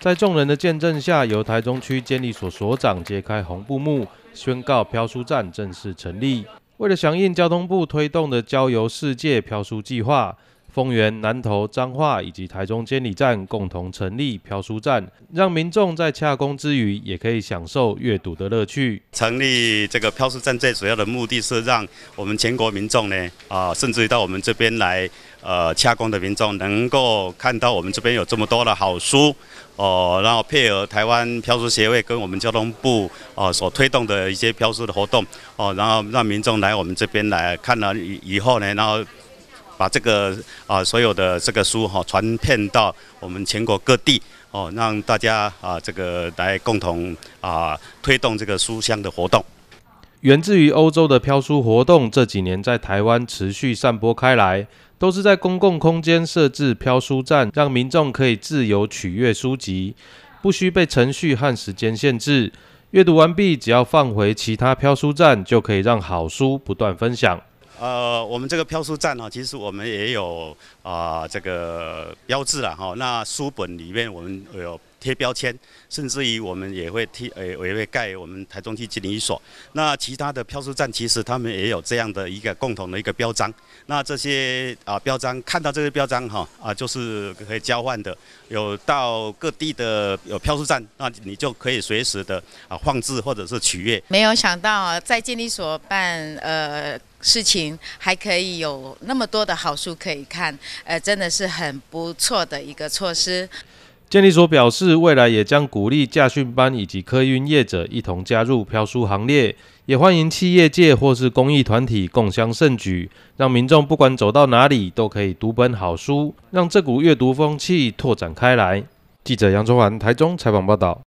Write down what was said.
在众人的见证下，由台中区监理所所长揭开红布幕，宣告飘书站正式成立。为了响应交通部推动的“郊游世界飘书”计划。丰原、南投、彰化以及台中监理站共同成立飘书站，让民众在洽工之余也可以享受阅读的乐趣。成立这个飘书站最主要的目的是，让我们全国民众呢，啊，甚至于到我们这边来，呃，洽工的民众能够看到我们这边有这么多的好书，哦，然后配合台湾飘书协会跟我们交通部啊所推动的一些飘书的活动，哦，然后让民众来我们这边来看了以后呢，然后。把这个啊，所有的这个书哈，传遍到我们全国各地哦，让大家啊，这个来共同啊，推动这个书香的活动。源自于欧洲的飘书活动，这几年在台湾持续散播开来，都是在公共空间设置飘书站，让民众可以自由取阅书籍，不需被程序和时间限制。阅读完毕，只要放回其他飘书站，就可以让好书不断分享。呃，我们这个票书站呢，其实我们也有啊，这个标志了哈。那书本里面我们有。贴标签，甚至于我们也会贴，呃，也会盖我们台中区经理所。那其他的票数站其实他们也有这样的一个共同的一个标章。那这些啊标章，看到这些标章哈啊，就是可以交换的。有到各地的有票数站，那你就可以随时的啊放置或者是取阅。没有想到在监理所办呃事情，还可以有那么多的好书可以看，呃，真的是很不错的一个措施。建立所表示，未来也将鼓励驾训班以及客运业者一同加入飘书行列，也欢迎企业界或是公益团体共襄盛举，让民众不管走到哪里都可以读本好书，让这股阅读风气拓展开来。记者杨春环台中采访报道。